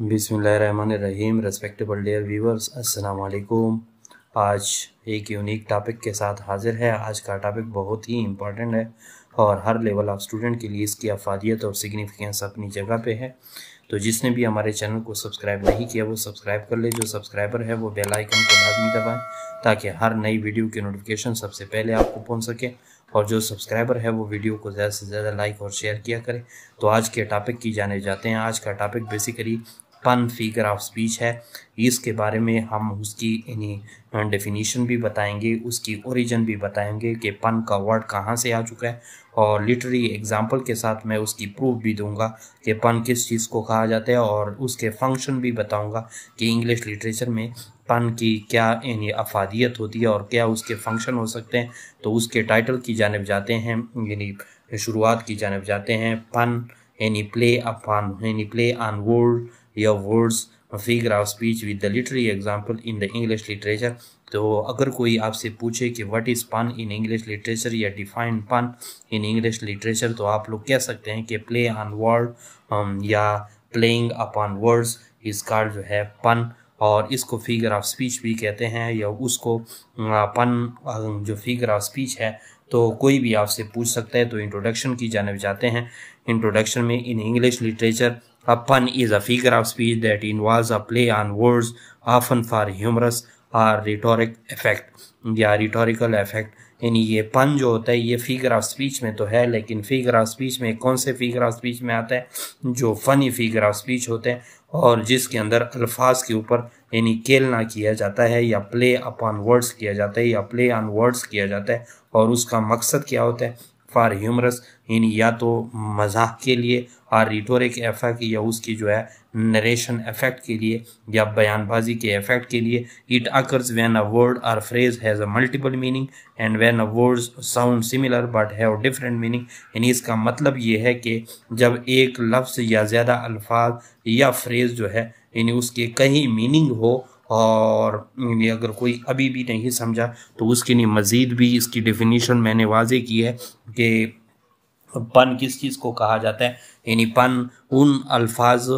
बिसमीम respectable dare viewers असलकुम आज एक यूनिक टॉपिक के साथ हाजिर है आज का टॉपिक बहुत ही इम्पॉर्टेंट है और हर लेवल ऑफ स्टूडेंट के लिए इसकी अफादियत और सिग्निफिकेंस अपनी जगह पे है तो जिसने भी हमारे चैनल को सब्सक्राइब नहीं किया वो सब्सक्राइब कर ले जो सब्सक्राइबर है वो बेल आइकन को लाजमी दबाएँ ताकि हर नई वीडियो की नोटिफिकेशन सबसे पहले आपको पहुँच सके और जो सब्सक्राइबर है वो वीडियो को ज़्यादा से ज़्यादा लाइक और शेयर किया करें तो आज के टॉपिक की जाने जाते हैं आज का topic basically pun figure of speech है इसके बारे में हम उसकी यानी डेफिनीशन भी बताएंगे उसकी ओरिजिन भी बताएंगे कि पन का वर्ड कहाँ से आ चुका है और लिटरी एग्जाम्पल के साथ मैं उसकी प्रूफ भी दूंगा कि पन किस चीज़ को कहा जाता है और उसके फंक्शन भी बताऊंगा कि इंग्लिश लिटरेचर में पन की क्या यानी अफादियत होती है और क्या उसके फंक्शन हो सकते हैं तो उसके टाइटल की जानब जाते हैं यानी शुरुआत की जानब जाते हैं पन यानी प्ले अपॉन यानी प्ले ऑन वर्ल्ड या words figure of speech with the literary example in the English literature तो अगर कोई आपसे पूछे कि what is pun in English literature या defined pun in English literature तो आप लोग कह सकते हैं कि प्ले ऑन वर्ड या प्लेइंग अपॉन वर्ड्स इस कार्ड जो है पन और इसको फिगर ऑफ स्पीच भी कहते हैं या उसको पन uh, uh, जो फिगर ऑफ स्पीच है तो कोई भी आपसे पूछ सकता है तो इंट्रोडक्शन की जानब जाते हैं इंट्रोडक्शन में in English literature A pun is a figure of speech that involves a play on words, often for humorous or rhetoric effect या रिटोरिकल इफेक्ट यानी ये पन जो होता है ये फिगर ऑफ स्पीच में तो है लेकिन फिगर ऑफ स्पीच में कौन से फिगर ऑफ स्पीच में आता है जो फ़नी फिगर ऑफ स्पीच होते हैं और जिसके अंदर अल्फाज के ऊपर यानी खेलना किया जाता है या प्ले अपॉन वर्ड्स किया जाता है या प्ले ऑन वर्ड्स किया जाता है और उसका मकसद क्या होता है फॉर ह्यूमरस यानी या तो मजाक के लिए और रिटोरिक एफेक्ट या उसकी जो है नरेशन इफेक्ट के लिए या बयानबाजी के इफेक्ट के लिए it occurs when a word or phrase has a multiple meaning and when a word sound similar but have different meaning यानी इसका मतलब ये है कि जब एक लफ्ज़ या ज़्यादा अल्फाज या फ्रेज जो है यानी उसके कहीं मीनिंग हो और अगर कोई अभी भी नहीं समझा तो उसके लिए मज़ीद भी इसकी डिफिनीशन मैंने वाजे की है कि पन किस चीज़ को कहा जाता है यानी पन उन अल्फाज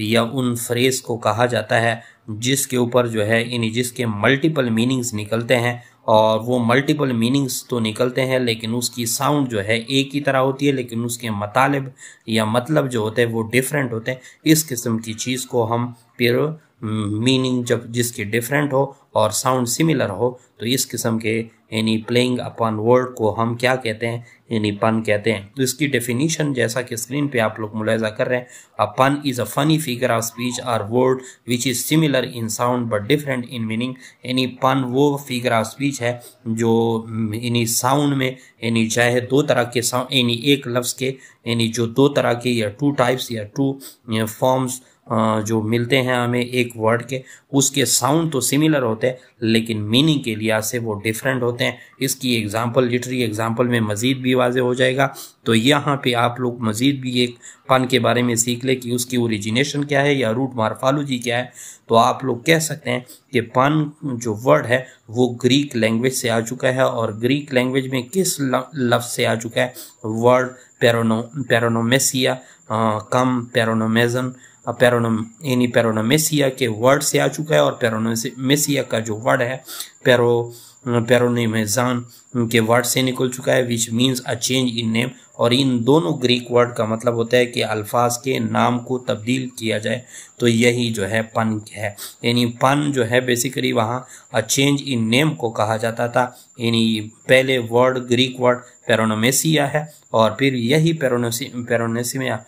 या उन फ्रेज़ को कहा जाता है जिसके ऊपर जो है यानी जिसके मल्टीपल मीनिंग्स निकलते हैं और वो मल्टीपल मीनिंग्स तो निकलते हैं लेकिन उसकी साउंड जो है एक ही तरह होती है लेकिन उसके मतालब या मतलब जो होते हैं वो डिफरेंट होते हैं इस किस्म की चीज़ को हम फिर मीनिंग जब जिसकी डिफरेंट हो और साउंड सिमिलर हो तो इस किस्म के यानी प्लेइंग अपॉन वर्ड को हम क्या कहते हैं यानी पन कहते हैं तो इसकी डेफिनीशन जैसा कि स्क्रीन पे आप लोग मुलायजा कर रहे हैं a pun is a funny figure of speech or word which is similar in sound but different in meaning यानी पन वो फिगर ऑफ स्पीच है जो यानी साउंड में यानी चाहे दो तरह के साउंड यानी एक लफ्ज़ के यानी जो दो तरह के या टू टाइप्स या टू फॉर्म्स जो मिलते हैं हमें एक वर्ड के उसके साउंड तो सिमिलर होते हैं लेकिन मीनिंग के लिहाज से वो डिफरेंट होते हैं इसकी एग्जांपल लिटरी एग्जांपल में मज़ीद भी वाजे हो जाएगा तो यहाँ पे आप लोग मज़ीद भी एक फ़न के बारे में सीख ले कि उसकी ओरिजिनेशन क्या है या रूट मार्फालोजी क्या है तो आप लोग कह सकते हैं कि पन जो वर्ड है वो ग्रीक लैंग्वेज से आ चुका है और ग्रीक लैंग्वेज में किस लफ्ज़ से आ चुका है वर्ड पेरोनो पेरोनोमेसिया कम पेरोनोमेजन पेरोनम यानी पेरोनोमेसिया के वर्ड से आ चुका है और पेरोनोमेसिया का जो वर्ड है पेरो पैरोनिम है जान के वर्ड से निकल चुका है which means a change in name or in दोनों ग्रीक वर्ड का मतलब होता है कि अल्फाज के नाम को तब्दील किया जाए तो यही जो है पन है यानी पन जो है बेसिकली वहाँ अ चेंज इन नेम को कहा जाता था यानी पहले वर्ड ग्रीक वर्ड पेरोनोमेसिया है और फिर यही पेरोनोसी पेरोनेसिया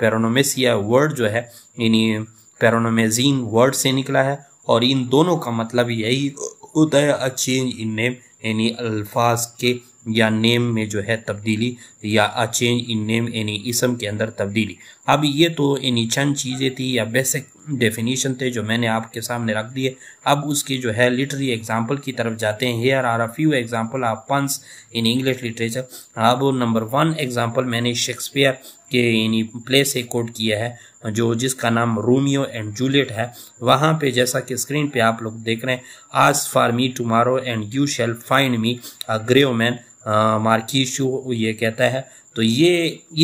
पेरोनोमेसिया वर्ड जो है यानी पेरोनोमेजीन वर्ड से निकला है और इन दोनों का मतलब यही होता है अ चेंज इन नेम यानी अल्फाज के या नेम में जो है तब्दीली या अ चेंज इन नेम यानी इसम के अंदर तब्दीली अब ये तो यानी चंद चीज़ें थी या बेसिक डेफिनीशन थे जो मैंने आपके सामने रख दिए अब उसकी जो है लिटरी एग्जाम्पल की तरफ जाते हैं here are a few example of puns in English literature अब नंबर वन एग्जाम्पल मैंने शेक्सपियर के यानी प्ले से कोट किया है जो जिसका नाम रोमियो एंड जूलियट है वहाँ पे जैसा कि स्क्रीन पे आप लोग देख रहे हैं आज for me tomorrow and you shall find me a grave man मार्की शू ये कहता है तो ये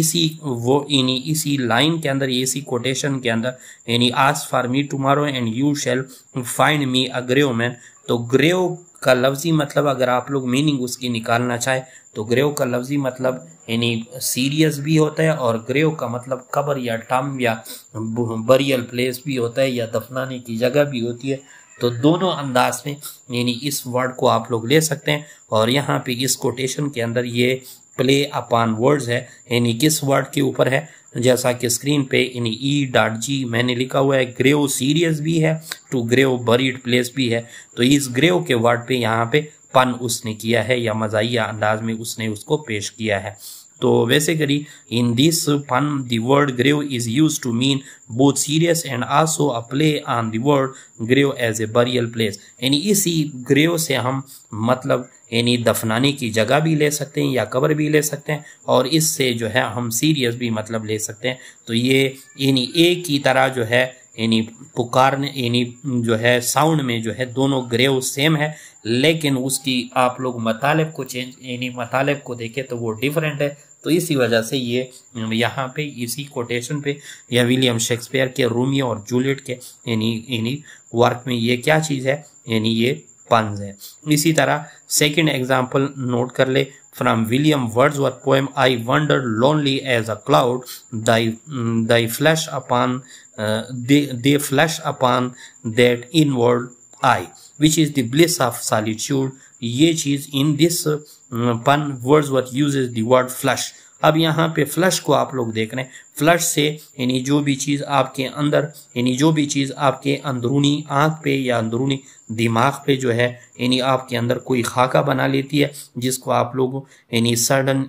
इसी वो यानी इसी लाइन के अंदर इसी कोटेशन के अंदर यानी आज for me tomorrow and you shall find me a grave man तो ग्रेव का लफ्जी मतलब अगर आप लोग मीनिंग उसकी निकालना चाहे तो ग्रेव का लफ्जी मतलब यानी सीरियस भी होता है और ग्रेव का मतलब कबर या टम या बरियल प्लेस भी होता है या दफनाने की जगह भी होती है तो दोनों अंदाज में यानी इस वर्ड को आप लोग ले सकते हैं और यहाँ पे इस कोटेशन के अंदर ये प्ले अपान वर्ड्स है यानी किस वर्ड के ऊपर है जैसा कि स्क्रीन पे यानी ई डॉट जी मैंने लिखा हुआ है ग्रेव सीरियस भी है टू ग्रेव बरीड प्लेस भी है तो इस ग्रेव के वर्ड पे यहाँ पे पन उसने किया है या मजाइया अंदाज में उसने उसको पेश किया है तो वैसे करी in this pun the grave is use to mean both serious and also a play on the grave as a burial place यानी इसी ग्रेव से हम मतलब यानी दफनाने की जगह भी ले सकते हैं या कवर भी ले सकते हैं और इससे जो है हम सीरियस भी मतलब ले सकते हैं तो ये यानी एक की तरह जो है यानी पुकारने यानी जो है साउंड में जो है दोनों ग्रेव सेम है लेकिन उसकी आप लोग मतालब को चेंज यानी मतालब को देखें तो वो डिफरेंट है तो इसी वजह से ये यहाँ पे इसी कोटेशन पे या विलियम शेक्सपियर के रोमियो और जूलियट के यानी यानी वर्क में ये क्या चीज़ है यानी ये पंज है इसी तरह सेकेंड एग्जाम्पल नोट कर ले from William words Wordsworth poem I wander lonely as a cloud they they flash upon uh, they, they flash upon that inward eye, which is the bliss of solitude. Ye is in this uh, mm, pun, Wordsworth uses the word flash अब यहाँ पे flush को आप लोग देख रहे हैं flush से यानी जो भी चीज़ आपके अंदर यानी जो भी चीज़ आपके अंदरूनी आंख पे या अंदरूनी दिमाग पे जो है यानी आपके अंदर कोई खाका बना लेती है जिसको आप लोग यानी सडन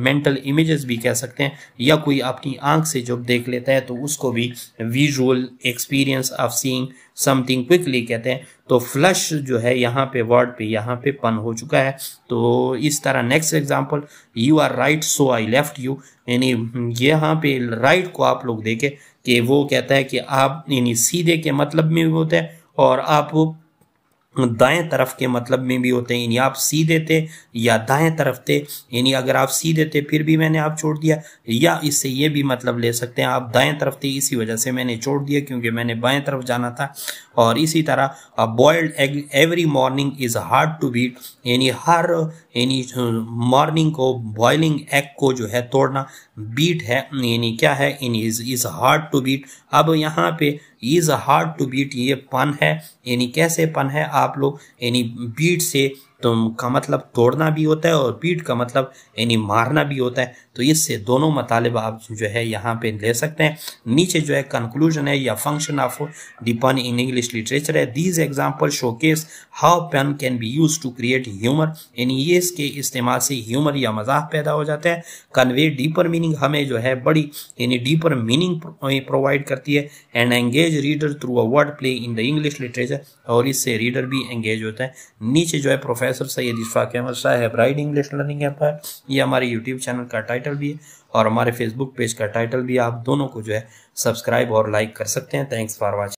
मेंटल इमेजेस भी कह सकते हैं या कोई अपनी आंख से जब देख लेता है तो उसको भी visual experience of seeing something quickly कहते हैं तो फ्लश जो है यहाँ पे वर्ड पे यहाँ पे पन हो चुका है तो इस तरह next example you are right so I left you यानी यहाँ पे राइट को आप लोग देखें कि वो कहता है कि आप यानी सीधे के मतलब में भी होते हैं और आप दाएं तरफ के मतलब में भी होते हैं यानी आप सीधे थे या दाएं तरफ थे यानी अगर आप सीधे थे फिर भी मैंने आप छोड़ दिया या इससे ये भी मतलब ले सकते हैं आप दाएं तरफ थे इसी वजह से मैंने छोड़ दिया क्योंकि मैंने बाएं तरफ जाना था और इसी तरह boiled egg every morning is hard to beat यानी हर यानी मॉर्निंग को बॉइलिंग एग को जो है तोड़ना बीट है यानी क्या है in is is hard to beat अब यहाँ पे इज हार्ड टू बीट ये पन है यानी कैसे पन है आप लोग यानी बीट से तो का मतलब तोड़ना भी होता है और बीट का मतलब यानी मारना भी होता है तो इससे दोनों मतलब आप जो है यहाँ पे ले सकते हैं नीचे जो है कंक्लूजन है या function of the pun in English literature है these example showcase how pun can be use to create humour यानी ये इसके इस्तेमाल से ह्यूमर या मजाक पैदा हो जाता है कन्वे डीपर मीनिंग हमें जो है बड़ी यानी डीपर मीनिंग प्रोवाइड करती है and engage reader through a word play in the English literature और इससे रीडर भी एंगेज होता है नीचे जो है प्रोफेसर सैयद इशफाक अहमद साहब राइट इंग्लिश लर्निंग एम्पायर ये हमारे यूट्यूब चैनल का टाइटल टाइटल भी है और हमारे फेसबुक पेज का टाइटल भी आप दोनों को जो है सब्सक्राइब और लाइक कर सकते हैं थैंक्स फॉर वॉचिंग